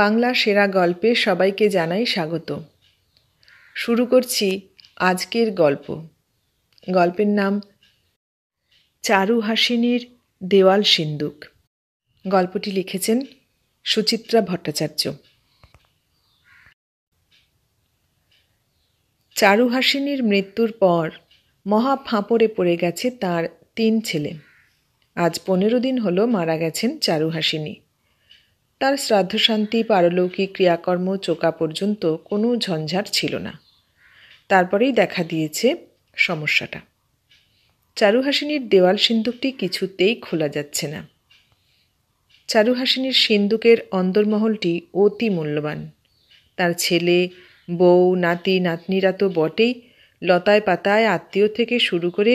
বাংলা সেরা গল্পে সবাইকে জানাই স্বাগত শুরু করছি আজকের গল্প গল্পের নাম চারু হাসিনীর দেওয়াল সিন্দুক গল্পটি লিখেছেন সুচিত্রা ভট্টাচার্য চারু হাসিনীর মৃত্যুর পর মহা ফাঁপড়ে পড়ে গেছে তার তিন ছেলে আজ পনেরো দিন হলো মারা গেছেন চারু হাসিনী তার শ্রাদ্ধশান্তি পারলৌকিক ক্রিয়াকর্ম চোকা পর্যন্ত কোনো ঝঞ্ঝাট ছিল না তারপরেই দেখা দিয়েছে সমস্যাটা চারুহাসিনীর দেওয়াল সিন্দুকটি কিছুতেই খোলা যাচ্ছে না চারুহাসিনীর সিন্দুকের অন্দরমহলটি অতি মূল্যবান তার ছেলে বউ নাতি নাতনিরা তো বটেই লতায় পাতায় আত্মীয় থেকে শুরু করে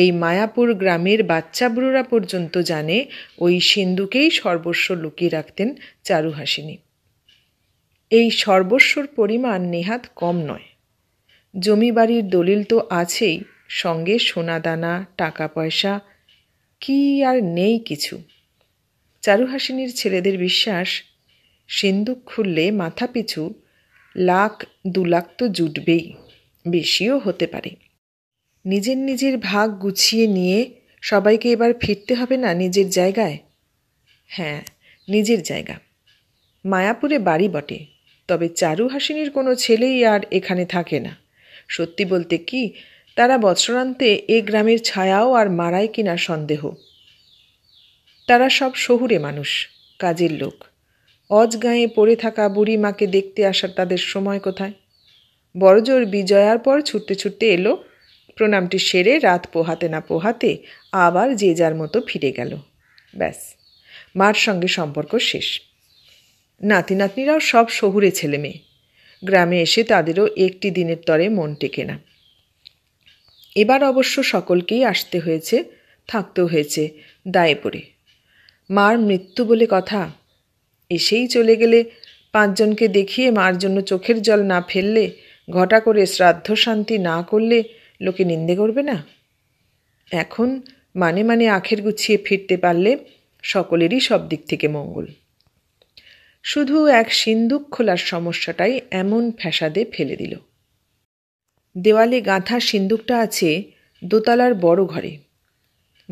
এই মায়াপুর গ্রামের বাচ্চা বুড়োরা পর্যন্ত জানে ওই সিন্ধুকেই সর্বস্ব লুকিয়ে রাখতেন চারুহাসিনী এই সর্বস্বর পরিমাণ নেহাত কম নয় জমি বাড়ির দলিল তো আছেই সঙ্গে সোনাদানা টাকা পয়সা কি আর নেই কিছু চারুহাসিনীর ছেলেদের বিশ্বাস সিন্ধুক খুললে মাথাপিছু লাখ দু লাখ তো জুটবেই বেশিও হতে পারে নিজের নিজের ভাগ গুছিয়ে নিয়ে সবাইকে এবার ফিরতে হবে না নিজের জায়গায় হ্যাঁ নিজের জায়গা মায়াপুরে বাড়ি বটে তবে চারু হাসিনীর কোনো ছেলেই আর এখানে থাকে না সত্যি বলতে কি তারা বৎসরান্তে এ গ্রামের ছায়াও আর মারায় কিনা সন্দেহ তারা সব শহুরে মানুষ কাজের লোক অজ গায়ে পড়ে থাকা বুড়ি মাকে দেখতে আসার তাদের সময় কোথায় বড়জোর বিজয়ার পর ছুটতে ছুটতে এলো প্রণামটি সেরে রাত পোহাতে না পোহাতে আবার যে যার মতো ফিরে গেল ব্যাস মার সঙ্গে সম্পর্ক শেষ নাতি নাতনিরাও সব শহুরে ছেলে মেয়ে গ্রামে এসে তাদেরও একটি দিনের তরে মন টেকে না এবার অবশ্য সকলকেই আসতে হয়েছে থাকতেও হয়েছে দায়ে পড়ে মার মৃত্যু বলে কথা এসেই চলে গেলে পাঁচজনকে দেখিয়ে মার জন্য চোখের জল না ফেললে ঘটা করে শ্রাদ্ধ শান্তি না করলে লোকে নিন্দে করবে না এখন মানে মানে আখের গুছিয়ে ফিরতে পারলে সকলেরই সব দিক থেকে মঙ্গল শুধু এক সিন্দুক খোলার সমস্যাটাই এমন ফ্যাসাদে ফেলে দিল দেওয়ালে গাঁথা সিন্দুকটা আছে দোতলার বড় ঘরে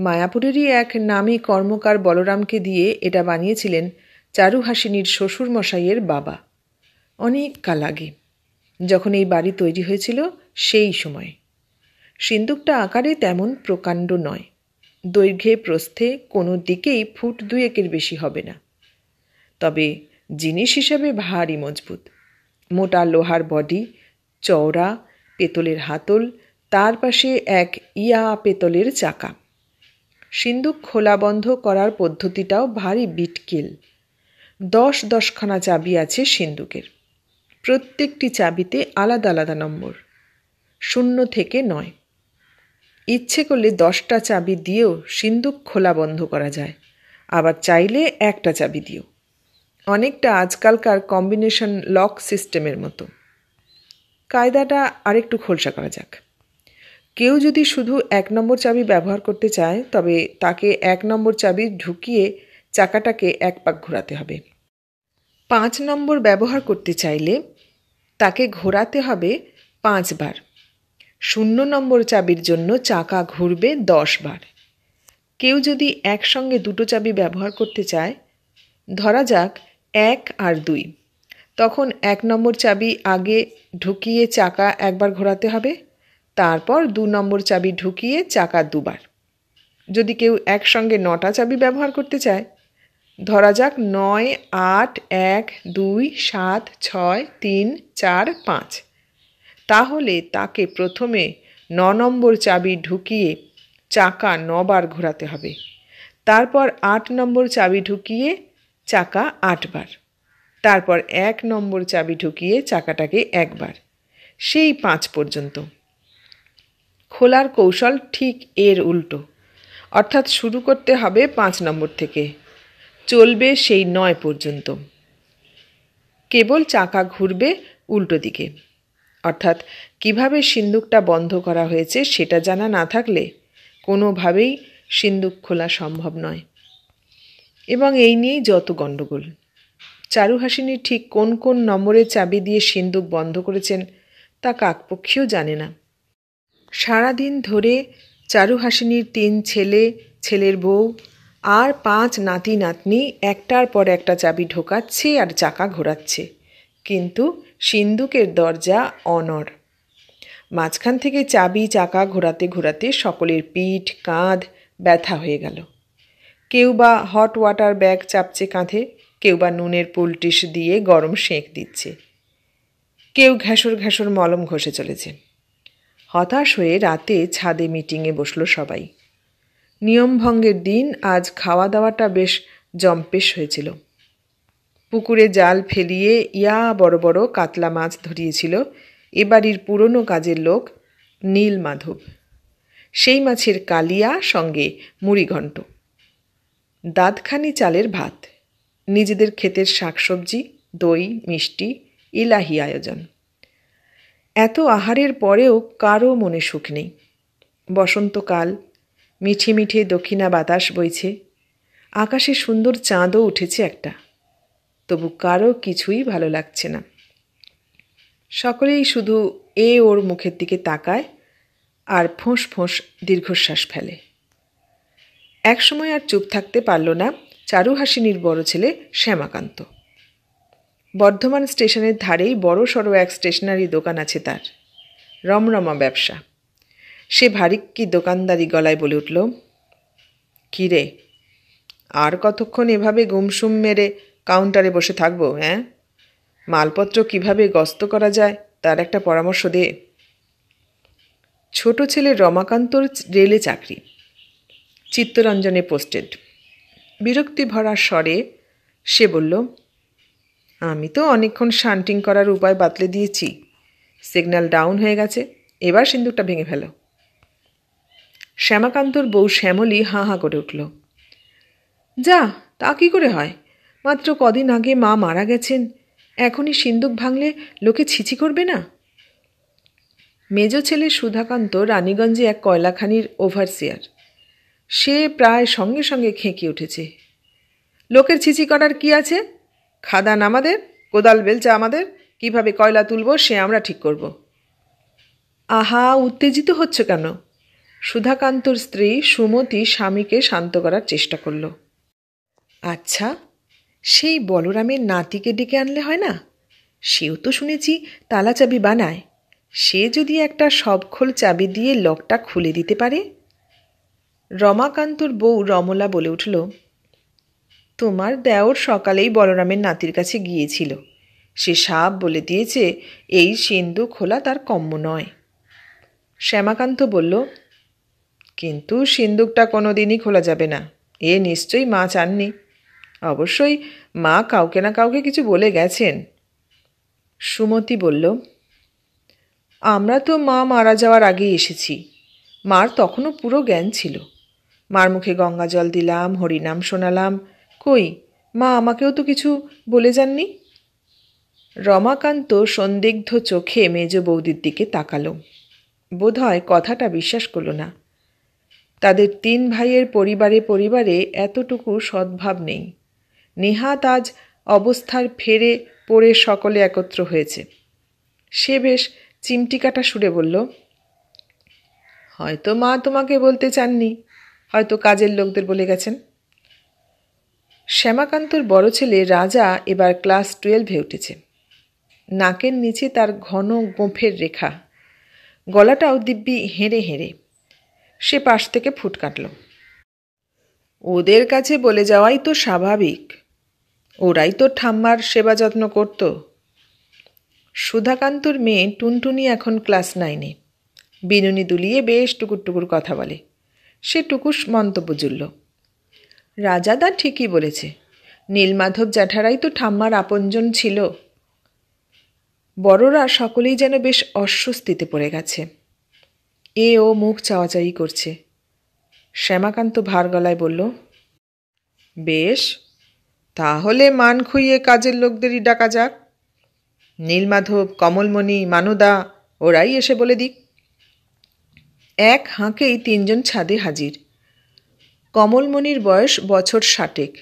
মায়াপুরেরই এক নামী কর্মকার বলরামকে দিয়ে এটা বানিয়েছিলেন চারুহাসিনীর শ্বশুরমশাইয়ের বাবা অনেক কাল আগে যখন এই বাড়ি তৈরি হয়েছিল সেই সময় সিন্দুকটা আকারে তেমন প্রকাণ্ড নয় দৈর্ঘ্যে প্রস্থে কোনো দিকেই ফুট দুয়েকের বেশি হবে না তবে জিনিস হিসাবে ভারী মজবুত মোটা লোহার বডি চওড়া পেতলের হাতল তার পাশে এক ইয়া পেতলের চাকা সিন্দুক খোলা বন্ধ করার পদ্ধতিটাও ভারী বিটকিল দশ দশখানা চাবি আছে সিন্দুকের প্রত্যেকটি চাবিতে আলাদা আলাদা নম্বর শূন্য থেকে নয় ইচ্ছে করলে দশটা চাবি দিয়েও সিন্দুক খোলা বন্ধ করা যায় আবার চাইলে একটা চাবি দিও অনেকটা আজকালকার কম্বিনেশন লক সিস্টেমের মতো কায়দাটা আরেকটু খোলসা করা যাক কেউ যদি শুধু এক নম্বর চাবি ব্যবহার করতে চায় তবে তাকে এক নম্বর চাবি ঢুকিয়ে চাকাটাকে এক পাক ঘোরাতে হবে পাঁচ নম্বর ব্যবহার করতে চাইলে তাকে ঘোরাতে হবে পাঁচবার শূন্য নম্বর চাবির জন্য চাকা ঘুরবে দশ বার কেউ যদি একসঙ্গে দুটো চাবি ব্যবহার করতে চায় ধরা যাক এক আর দুই তখন এক নম্বর চাবি আগে ঢুকিয়ে চাকা একবার ঘোরাতে হবে তারপর দু নম্বর চাবি ঢুকিয়ে চাকা দুবার যদি কেউ একসঙ্গে নটা চাবি ব্যবহার করতে চায় ধরা যাক নয় আট এক দুই সাত ছয় তিন চার পাঁচ তাহলে তাকে প্রথমে ন নম্বর চাবি ঢুকিয়ে চাকা নবার ঘোরাতে হবে তারপর আট নম্বর চাবি ঢুকিয়ে চাকা আটবার তারপর এক নম্বর চাবি ঢুকিয়ে চাকাটাকে একবার সেই পাঁচ পর্যন্ত খোলার কৌশল ঠিক এর উল্টো অর্থাৎ শুরু করতে হবে পাঁচ নম্বর থেকে চলবে সেই নয় পর্যন্ত কেবল চাকা ঘুরবে উল্টো দিকে অর্থাৎ কিভাবে সিন্দুকটা বন্ধ করা হয়েছে সেটা জানা না থাকলে কোনোভাবেই সিন্দুক খোলা সম্ভব নয় এবং এই নিয়েই যত গণ্ডগোল চারুহাসিনী ঠিক কোন কোন নম্বরে চাবি দিয়ে সিন্দুক বন্ধ করেছেন তা কাকপক্ষেও জানে না সারাদিন ধরে চারুহাসিনীর তিন ছেলে ছেলের বউ আর পাঁচ নাতি নাতনি একটার পর একটা চাবি ঢোকাচ্ছে আর চাকা ঘোরাচ্ছে কিন্তু সিন্দুকের দরজা অনর মাঝখান থেকে চাবি চাকা ঘোরাতে ঘোরাতে সকলের পিঠ কাঁধ ব্যথা হয়ে গেল কেউ বা হট ওয়াটার ব্যাগ চাপছে কাঁধে কেউ বা নুনের পুলটিস দিয়ে গরম সেঁক দিচ্ছে কেউ ঘ্যাসর ঘ্যাসর মলম ঘষে চলেছে হতাশ হয়ে রাতে ছাদে মিটিংয়ে বসলো সবাই নিয়মভঙ্গের দিন আজ খাওয়া দাওয়াটা বেশ জম্পেশ হয়েছিল পুকুরে জাল ফেলিয়ে ইয়া বড় বড় কাতলা মাছ ধরিয়েছিল এবাড়ির পুরনো কাজের লোক নীল মাধব সেই মাছের কালিয়া সঙ্গে মুড়িঘণ্ট দাঁতখানি চালের ভাত নিজেদের ক্ষেতের শাকসবজি দই মিষ্টি ইলাহি আয়োজন এত আহারের পরেও কারও মনে সুখ নেই বসন্তকাল মিঠে মিঠে দক্ষিণা বাতাস বইছে আকাশে সুন্দর চাঁদও উঠেছে একটা তবু কারো কিছুই ভালো লাগছে না সকলেই শুধু এ ওর মুখের দিকে তাকায় আর ফোঁস ফোঁস দীর্ঘশ্বাস ফেলে এক সময় আর চুপ থাকতে পারল না চারু হাসিনীর বড় ছেলে শ্যামাকান্ত বর্ধমান স্টেশনের ধারেই বড় সড়ো এক স্টেশনারি দোকান আছে তার রমরমা ব্যবসা সে ভারিক্কি দোকানদারি গলায় বলে উঠল কিরে আর কতক্ষণ এভাবে গুমসুম মেরে কাউন্টারে বসে থাকবো হ্যাঁ মালপত্র কিভাবে গস্ত করা যায় তার একটা পরামর্শ দে ছোট ছেলে রমাকান্তর রেলে চাকরি চিত্তরঞ্জনে পোস্টেড বিরক্তি ভরা স্বরে সে বলল আমি তো অনেকক্ষণ শান্টিং করার উপায় বাতলে দিয়েছি সিগন্যাল ডাউন হয়ে গেছে এবার সিন্দুকটা ভেঙে ফেলো শ্যামাকান্তর বউ শ্যামলি হাঁ হাঁ করে উঠল যা তা কি করে হয় মাত্র কদিন আগে মা মারা গেছেন এখনই সিন্দুক ভাঙলে লোকে ছিছি করবে না মেজ ছেলে সুধাকান্ত রানীগঞ্জে এক কয়লাখানির ওভারসিয়ার সে প্রায় সঙ্গে সঙ্গে খেঁকি উঠেছে লোকের ছিচি করার কি আছে খাদান আমাদের কোদাল বেলচা আমাদের কিভাবে কয়লা তুলব সে আমরা ঠিক করব আহা উত্তেজিত হচ্ছে কেন সুধাকান্তর স্ত্রী সুমতি স্বামীকে শান্ত করার চেষ্টা করল আচ্ছা সেই বলরামের নাতিকে ডেকে আনলে হয় না সেও তো শুনেছি তালা চাবি বানায় সে যদি একটা সবখোল চাবি দিয়ে লকটা খুলে দিতে পারে রমাকান্তর বউ রমলা বলে উঠল তোমার দেওর সকালেই বলরামের নাতির কাছে গিয়েছিল সে সাপ বলে দিয়েছে এই সিন্ধু খোলা তার কম্য নয় শ্যামাকান্ত বলল কিন্তু সিন্দুকটা কোনো দিনই খোলা যাবে না এ নিশ্চয়ই মা চাননি অবশ্যই মা কাউকে না কাউকে কিছু বলে গেছেন সুমতি বলল আমরা তো মা মারা যাওয়ার আগেই এসেছি মার তখনও পুরো জ্ঞান ছিল মার মুখে গঙ্গা জল দিলাম হরিনাম শোনালাম কই মা আমাকেও তো কিছু বলে যাননি রমাকান্ত সন্দিগ্ধ চোখে মেজ বৌদির দিকে তাকালো বোধহয় কথাটা বিশ্বাস করল না তাদের তিন ভাইয়ের পরিবারে পরিবারে এতটুকু সদ্ভাব নেই নেহাত আজ অবস্থার ফেরে পড়ে সকলে একত্র হয়েছে সে বেশ চিমটিকাটা সুরে বলল হয়তো মা তোমাকে বলতে চাননি হয়তো কাজের লোকদের বলে গেছেন শ্যামাকান্তর বড় ছেলে রাজা এবার ক্লাস টুয়েলভে উঠেছে নাকের নিচে তার ঘন গোঁফের রেখা গলাটাও দিব্যি হেঁড়ে হেঁড়ে সে পাশ থেকে ফুট কাটল ওদের কাছে বলে যাওয়াই তো স্বাভাবিক ওরাই তো ঠাম্মার সেবা যত্ন করত সুধাকান্তর মেয়ে টুনটুনি এখন ক্লাস নাইনে বিনুনি দুলিয়ে বেশ টুকুর টুকুর কথা বলে সে টুকুস মন্তব্য জুড়ল রাজাদা ঠিকই বলেছে নীলমাধব জ্যাঠারাই তো ঠাম্মার আপনজন ছিল বড়রা সকলেই যেন বেশ অস্বস্তিতে পড়ে গেছে এ ও মুখ চাওয়াচাই করছে শ্যামাকান্ত ভার গলায় বলল বেশ তাহলে মান খুইয়ে কাজের লোকদেরই ডাকা যাক নীলমাধব কমলমণি মানদা ওরাই এসে বলে দিক এক হাঁকেই তিনজন ছাদে হাজির কমলমণির বয়স বছর ষাটেক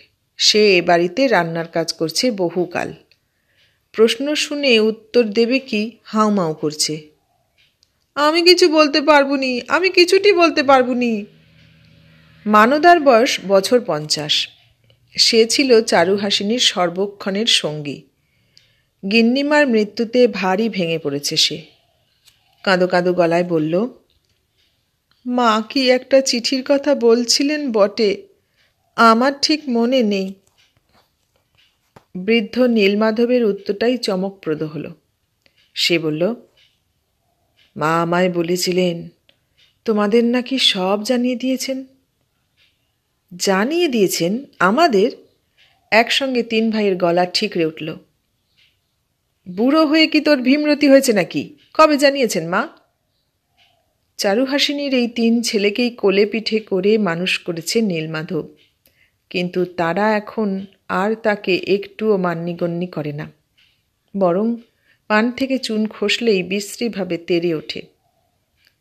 সে এ বাড়িতে রান্নার কাজ করছে বহুকাল প্রশ্ন শুনে উত্তর দেবে কি হাউমাউ করছে আমি কিছু বলতে পারব আমি কিছুটি বলতে পারব মানদার বয়স বছর পঞ্চাশ সে ছিল চারুহাসিনীর সর্বক্ষণের সঙ্গী গিন্নিমার মৃত্যুতে ভারী ভেঙে পড়েছে সে কাঁদো কাঁদো গলায় বলল মা কি একটা চিঠির কথা বলছিলেন বটে আমার ঠিক মনে নেই বৃদ্ধ নীলমাধবের উত্তরটাই চমকপ্রদ হল সে বলল মা আমায় বলেছিলেন তোমাদের নাকি সব জানিয়ে দিয়েছেন জানিয়ে দিয়েছেন আমাদের একসঙ্গে তিন ভাইয়ের গলা ঠিকরে উঠল বুড়ো হয়ে কি তোর ভীমরতি হয়েছে নাকি কবে জানিয়েছেন মা চারুহাসিনীর এই তিন ছেলেকেই কোলে পিঠে করে মানুষ করেছে নীলমাধব কিন্তু তারা এখন আর তাকে একটুও মান্যিগণ্যি করে না বরং পান থেকে চুন খসলেই বিশ্রীভাবে তেরে ওঠে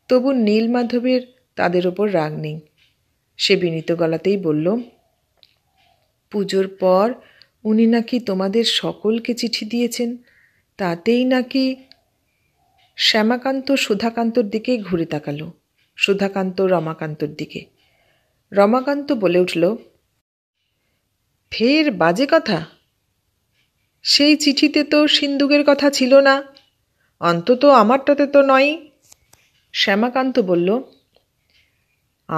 তবু নীলমাধবের তাদের ওপর রাগ নেই সে বিনীত গলাতেই বলল পুজোর পর উনি নাকি তোমাদের সকলকে চিঠি দিয়েছেন তাতেই নাকি শ্যামাকান্ত সুধাকান্তর দিকে ঘুরে তাকালো সুধাকান্ত রমাকান্তর দিকে রমাকান্ত বলে উঠল ফের বাজে কথা সেই চিঠিতে তো সিন্দুকের কথা ছিল না অন্তত আমারটাতে তো নয় শ্যামাকান্ত বলল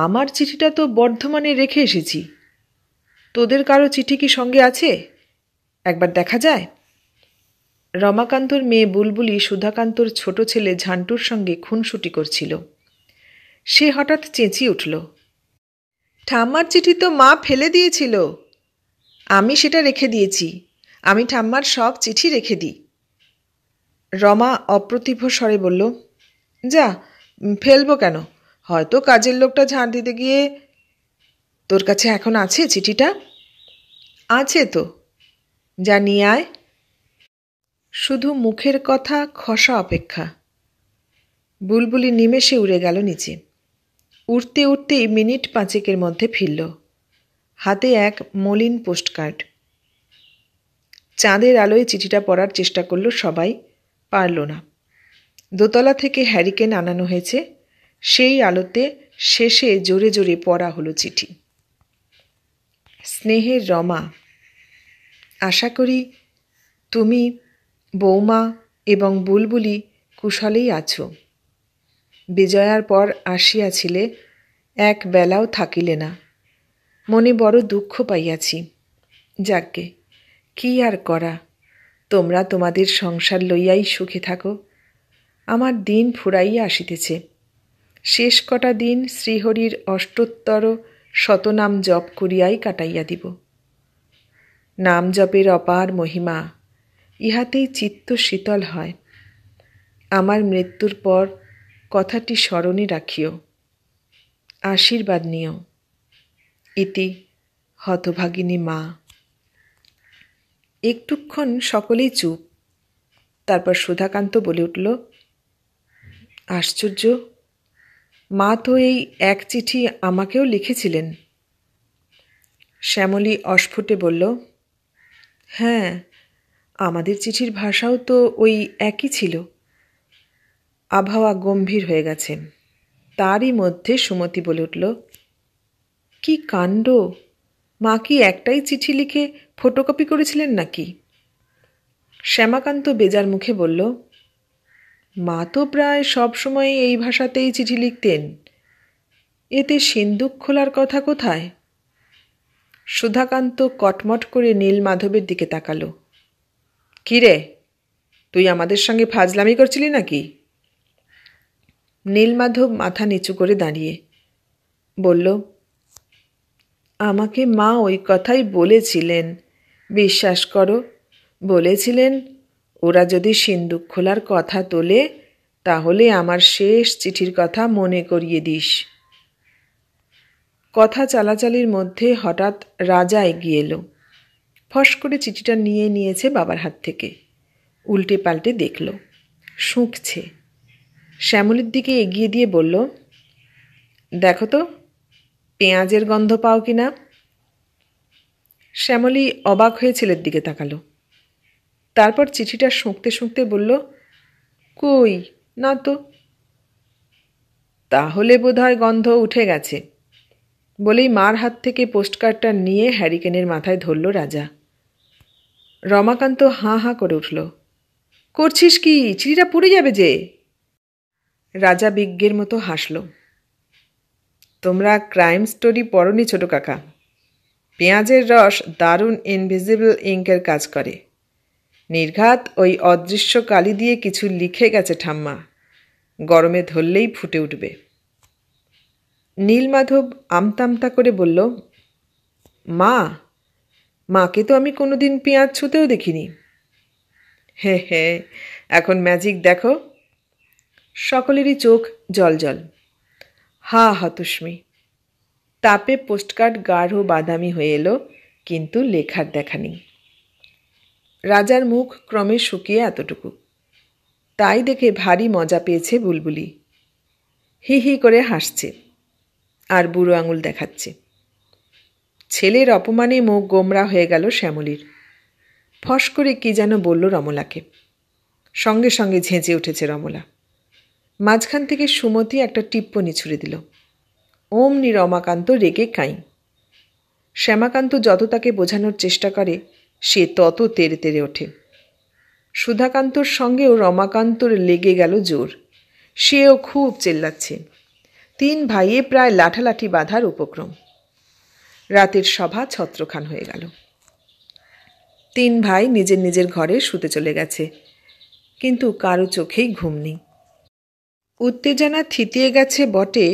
আমার চিঠিটা তো বর্ধমানে রেখে এসেছি তোদের কারো চিঠি কি সঙ্গে আছে একবার দেখা যায় রমাকান্তর মেয়ে বুলবুলি সুধাকান্তর ছোট ছেলে ঝান্টুর সঙ্গে খুনসুটি করছিল সে হঠাৎ চেঁচিয়ে উঠল ঠাম্মার চিঠি তো মা ফেলে দিয়েছিল আমি সেটা রেখে দিয়েছি আমি ঠাম্মার সব চিঠি রেখে দিই রমা অপ্রতিভ স্বরে বলল যা ফেলবো কেন হয়তো কাজের লোকটা ঝাঁট দিতে গিয়ে তোর কাছে এখন আছে চিঠিটা আছে তো যা নিয়ে আয় শুধু মুখের কথা খসা অপেক্ষা বুলবুলি নিমেষে উড়ে গেল নিচে উঠতে উঠতেই মিনিট পাঁচেকের মধ্যে ফিরল হাতে এক মলিন পোস্টকার্ড চাঁদের আলোয় চিঠিটা পড়ার চেষ্টা করল সবাই পারল না দোতলা থেকে হ্যারিকেন আনানো হয়েছে সেই আলোতে শেষে জোরে জোরে পড়া হলো চিঠি স্নেহের রমা আশা করি তুমি বৌমা এবং বুলবুলি কুশলেই আছো বিজয়ার পর আসিয়াছিলে এক বেলাও থাকিলে না মনে বড় দুঃখ পাইয়াছি যাকে কি আর করা তোমরা তোমাদের সংসার লইয়াই সুখে থাকো আমার দিন ফুরাইয়া আসিতেছে শেষ কটা দিন শ্রীহরির অষ্টোত্তর শতনাম জপ করিয়াই কাটাইয়া দিব নাম জপের অপার মহিমা ইহাতেই চিত্ত শীতল হয় আমার মৃত্যুর পর কথাটি স্মরণে রাখিও আশীর্বাদ নিও ইতি হতভাগিনী মা একটুক্ষণ সকলেই চুপ তারপর সুধাকান্ত বলে উঠল আশ্চর্য মা তো এই এক চিঠি আমাকেও লিখেছিলেন শ্যামলী অস্ফুটে বলল হ্যাঁ আমাদের চিঠির ভাষাও তো ওই একই ছিল আবহাওয়া গম্ভীর হয়ে গেছে তারই মধ্যে সুমতি বলে উঠল কি কাণ্ড মা কি একটাই চিঠি লিখে ফটোকপি করেছিলেন নাকি শ্যামাকান্ত বেজার মুখে বলল মা তো প্রায় সবসময় এই ভাষাতেই চিঠি লিখতেন এতে সিন্দুক খোলার কথা কোথায় সুধাকান্ত কটমট করে নীল মাধবের দিকে তাকালো কিরে তুই আমাদের সঙ্গে ফাজলামি করছিলি নাকি নীলমাধব মাথা নিচু করে দাঁড়িয়ে বলল আমাকে মা ওই কথাই বলেছিলেন বিশ্বাস করো বলেছিলেন ওরা যদি সিন্দুক খোলার কথা তোলে তাহলে আমার শেষ চিঠির কথা মনে করিয়ে দিস কথা চালাচালির মধ্যে হঠাৎ রাজা এগিয়ে এলো ফস করে চিঠিটা নিয়ে নিয়েছে বাবার হাত থেকে উল্টে পাল্টে দেখল শুঁকছে শ্যামলির দিকে এগিয়ে দিয়ে বলল দেখো তো পেঁয়াজের গন্ধ পাও কি না শ্যামলী অবাক হয়ে ছেলের দিকে তাকালো তারপর চিঠিটা শুঁকতে শুঁকতে বলল কই না তো তাহলে বোধহয় গন্ধ উঠে গেছে বলেই মার হাত থেকে পোস্টকার্ডটা নিয়ে হ্যারিকেনের মাথায় ধরল রাজা রমাকান্ত হাঁ হাঁ করে উঠল করছিস কি চিঠিটা পড়ে যাবে যে রাজা বিজ্ঞের মতো হাসল তোমরা ক্রাইম স্টোরি পড়নি ছোট কাকা পেঁয়াজের রস দারুণ ইনভিজিবল ইঙ্কের কাজ করে নির্ঘাত ওই অদৃশ্য কালি দিয়ে কিছু লিখে গেছে ঠাম্মা গরমে ধরলেই ফুটে উঠবে নীলমাধব আমতামতা করে বলল মা মাকে তো আমি কোনোদিন পেঁয়াজ ছুতেও দেখিনি হে হে এখন ম্যাজিক দেখো সকলেরই চোখ জল জল হা হতুস্মি তাপে পোস্টকার্ড গাঢ় বাদামি হয়ে এলো কিন্তু লেখার দেখা নেই রাজার মুখ ক্রমে শুকিয়ে এতটুকু তাই দেখে ভারী মজা পেয়েছে বুলবুলি হি হি করে হাসছে আর বুড়ো আঙুল দেখাচ্ছে ছেলের অপমানে মুখ গোমরা হয়ে গেল শ্যামলির ফস করে কি যেন বলল রমলাকে সঙ্গে সঙ্গে ঝেঁচে উঠেছে রমলা মাঝখান থেকে সুমতি একটা টিপ্পনি ছুড়ে দিল নি রমাকান্ত রেগে কাই শ্যামাকান্ত যত তাকে বোঝানোর চেষ্টা করে সে তত তেড়ে তেড়ে ওঠে সুধাকান্তর সঙ্গেও রমাকান্তর লেগে গেল জোর সেও খুব চেল্লাচ্ছে তিন ভাইয়ে প্রায় লাঠালাঠি বাঁধার উপক্রম রাতের সভা ছত্রখান হয়ে গেল তিন ভাই নিজের নিজের ঘরে শুতে চলে গেছে কিন্তু কারো চোখেই ঘুম নেই উত্তেজনা থিতিয়ে গেছে বটে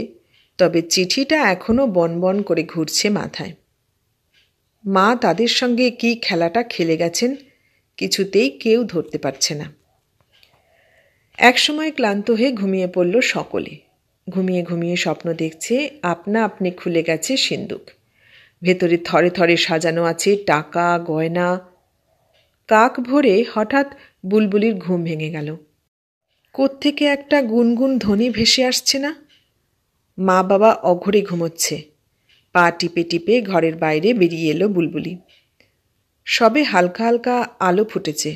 তবে চিঠিটা এখনও বনবন করে ঘুরছে মাথায় মা তাদের সঙ্গে কি খেলাটা খেলে গেছেন কিছুতেই কেউ ধরতে পারছে না একসময় ক্লান্ত হয়ে ঘুমিয়ে পড়ল সকলে ঘুমিয়ে ঘুমিয়ে স্বপ্ন দেখছে আপনা আপনি খুলে গেছে সিন্দুক ভেতরে থরে থরে সাজানো আছে টাকা গয়না কাক ভরে হঠাৎ বুলবুলির ঘুম ভেঙে গেল কোত্থেকে একটা গুনগুন ধ্বনি ভেসে আসছে না মা বাবা অঘরে ঘুমোচ্ছে পা টিপে টিপে ঘরের বাইরে বেরিয়ে এলো বুলবুলি সবে হালকা হালকা আলো ফুটেছে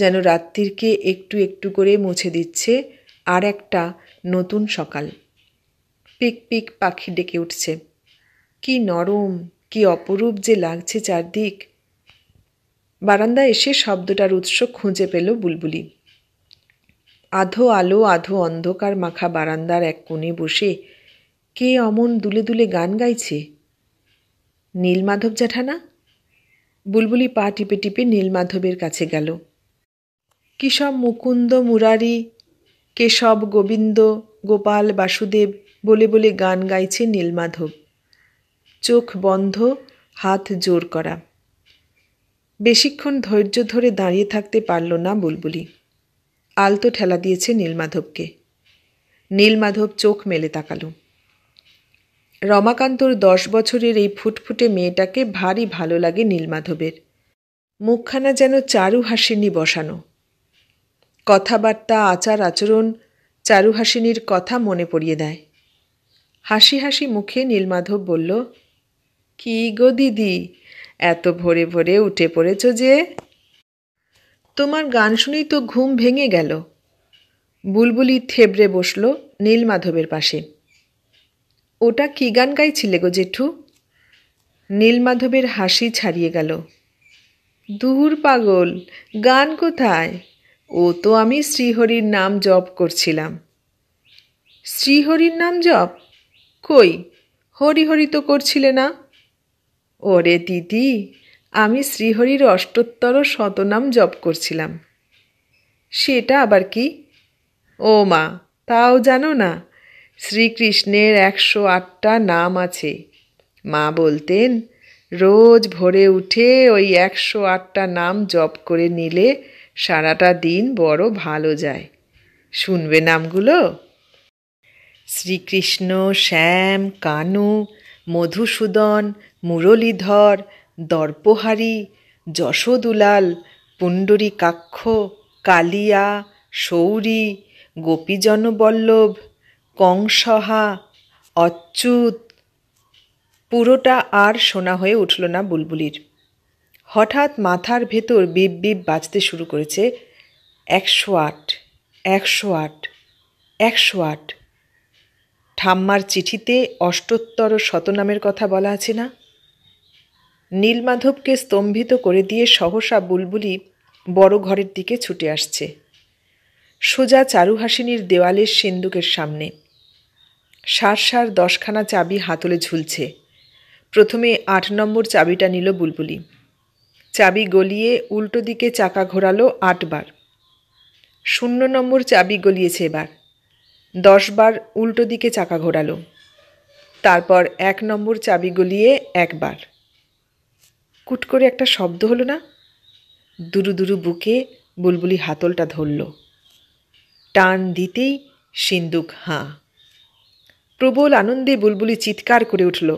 যেন রাত্রিকে একটু একটু করে মুছে দিচ্ছে আর একটা নতুন সকাল পিক পিক পাখি ডেকে উঠছে কি নরম কি অপরূপ যে লাগছে চারদিক বারান্দা এসে শব্দটার উৎস খুঁজে পেল বুলবুলি আধো আলো আধো অন্ধকার মাখা বারান্দার এক কোণে বসে কে অমন দুলে দুলে গান গাইছে নীলমাধব জ্যাঠানা বুলবুলি পা টিপে টিপে নীলমাধবের কাছে গেল কিসব মুকুন্দ মুরারি কেশব গোবিন্দ গোপাল বাসুদেব বলে বলে গান গাইছে নীলমাধব চোখ বন্ধ হাত জোর করা বেশিক্ষণ ধৈর্য ধরে দাঁড়িয়ে থাকতে পারল না বুলবুলি আলতো ঠেলা দিয়েছে নীলমাধবকে নীলমাধব চোখ মেলে তাকালো রমাকান্তর দশ বছরের এই ফুটফুটে মেয়েটাকে ভারী ভালো লাগে নীলমাধবের মুখখানা যেন চারু হাসিনী বসানো কথাবার্তা আচার আচরণ চারুহাসিনীর কথা মনে পড়িয়ে দেয় হাসি হাসি মুখে নীলমাধব বলল কি গো দিদি এত ভোরে ভোরে উঠে পড়েছ যে তোমার গান শুনেই তো ঘুম ভেঙে গেল বুলবুলি থেবড়ে বসল নীলমাধবের পাশে ওটা কী গান গাইছিলে গো জেঠু নীলমাধবের হাসি ছাড়িয়ে গেল দূর পাগল গান কোথায় ও তো আমি শ্রীহরির নাম জপ করছিলাম শ্রীহরির নাম জপ কই হরি হরি তো করছিলে না ওরে দিদি আমি শ্রীহরির অষ্টোত্তর শতনাম জপ করছিলাম সেটা আবার কি ও মা তাও জানো না শ্রীকৃষ্ণের একশো আটটা নাম আছে মা বলতেন রোজ ভোরে উঠে ওই একশো আটটা নাম জপ করে নিলে সারাটা দিন বড় ভালো যায় শুনবে নামগুলো শ্রীকৃষ্ণ শ্যাম কানু মধুসূদন মুরলীধর দর্পহারি যশোদুলাল পুণ্ডরী কাক্ষ কালিয়া সৌরী গোপীজনবল্লভ কংসহা অচ্যুত পুরোটা আর শোনা হয়ে উঠল না বুলবুলির হঠাৎ মাথার ভেতর বিপ বিপ বাজতে শুরু করেছে একশো আট একশো আট একশো আট ঠাম্মার চিঠিতে অষ্টোত্তর শতনামের কথা বলা আছে না নীলমাধবকে স্তম্ভিত করে দিয়ে সহসা বুলবুলি বড় ঘরের দিকে ছুটে আসছে সোজা চারুহাসিনীর দেওয়ালের সিন্দুকের সামনে সার সার দশখানা চাবি হাতলে ঝুলছে প্রথমে আট নম্বর চাবিটা নিল বুলবুলি চাবি গলিয়ে উল্টো দিকে চাকা ঘোরালো আটবার শূন্য নম্বর চাবি গলিয়েছে এবার দশবার উল্টো দিকে চাকা ঘোরালো তারপর এক নম্বর চাবি গলিয়ে একবার কুট করে একটা শব্দ হলো না দুরু দুরু বুকে বুলবুলি হাতলটা ধরল টান দিতেই সিন্দুক হাঁ প্রবল আনন্দে বুলবুলি চিৎকার করে উঠল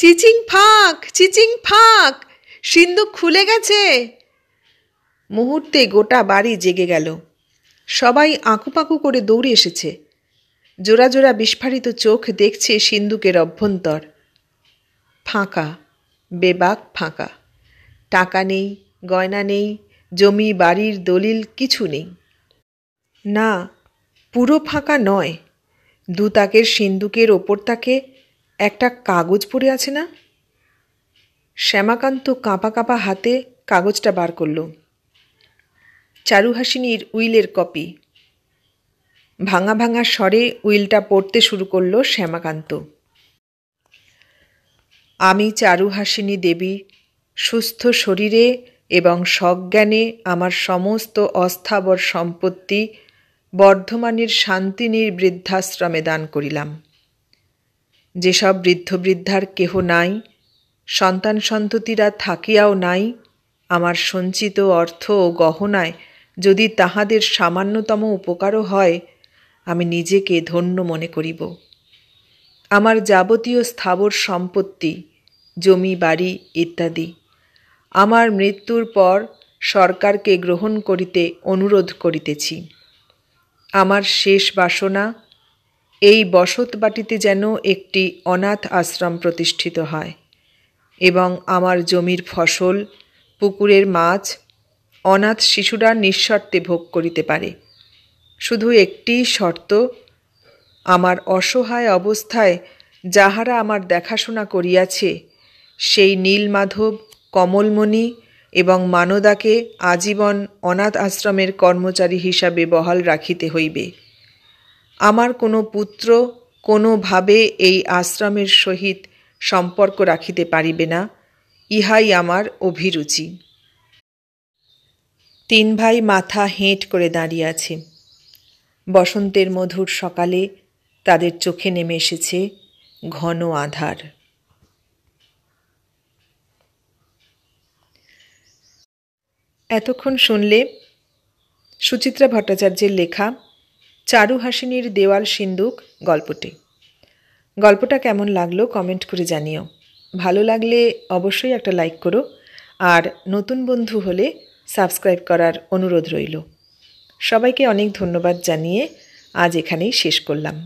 চিচিং ফাঁক চিচিং ফাঁক সিন্ধু খুলে গেছে মুহূর্তে গোটা বাড়ি জেগে গেল সবাই আঁকুপাকু করে দৌড়ে এসেছে জোড়া জোড়া বিস্ফারিত চোখ দেখছে সিন্ধুকের অভ্যন্তর ফাঁকা বেবাক ফাঁকা টাকা নেই গয়না নেই জমি বাড়ির দলিল কিছু নেই না পুরো ফাঁকা নয় দু তাকের সিন্দুকের ওপর তাকে একটা কাগজ পড়ে আছে না শ্যামাকান্ত কাঁপা কাঁপা হাতে কাগজটা বার করল চারুহাসিনীর উইলের কপি ভাঙা ভাঙা স্বরে উইলটা পড়তে শুরু করল শ্যামাকান্ত আমি চারুহাসিনী দেবী সুস্থ শরীরে এবং সজ্ঞানে আমার সমস্ত অস্থাবর সম্পত্তি বর্ধমানের শান্তিনীর বৃদ্ধাশ্রমে দান করিলাম যেসব বৃদ্ধ বৃদ্ধার কেহ নাই সন্তান সন্ততিরা থাকিয়াও নাই আমার সঞ্চিত অর্থ ও গহনায় যদি তাহাদের সামান্যতম উপকারও হয় আমি নিজেকে ধন্য মনে করিব আমার যাবতীয় স্থাবর সম্পত্তি জমি বাড়ি ইত্যাদি আমার মৃত্যুর পর সরকারকে গ্রহণ করিতে অনুরোধ করিতেছি আমার শেষ বাসনা এই বসত বাটিতে যেন একটি অনাথ আশ্রম প্রতিষ্ঠিত হয় এবং আমার জমির ফসল পুকুরের মাছ অনাথ শিশুরা নিঃশর্তে ভোগ করিতে পারে শুধু একটি শর্ত আমার অসহায় অবস্থায় যাহারা আমার দেখাশোনা করিয়াছে সেই নীলমাধব কমলমণি এবং মানদাকে আজীবন অনাথ আশ্রমের কর্মচারী হিসাবে বহাল রাখিতে হইবে আমার কোনো পুত্র কোনোভাবে এই আশ্রমের সহিত সম্পর্ক রাখিতে পারিবে না ইহাই আমার অভিরুচি তিন ভাই মাথা হেঁট করে দাঁড়িয়ে আছে বসন্তের মধুর সকালে তাদের চোখে নেমে এসেছে ঘন আধার এতক্ষণ শুনলে সুচিত্রা ভট্টাচার্যের লেখা চারু হাসিনীর দেওয়াল সিন্দুক গল্পটি গল্পটা কেমন লাগলো কমেন্ট করে জানিও ভালো লাগলে অবশ্যই একটা লাইক করো আর নতুন বন্ধু হলে সাবস্ক্রাইব করার অনুরোধ রইল সবাইকে অনেক ধন্যবাদ জানিয়ে আজ এখানেই শেষ করলাম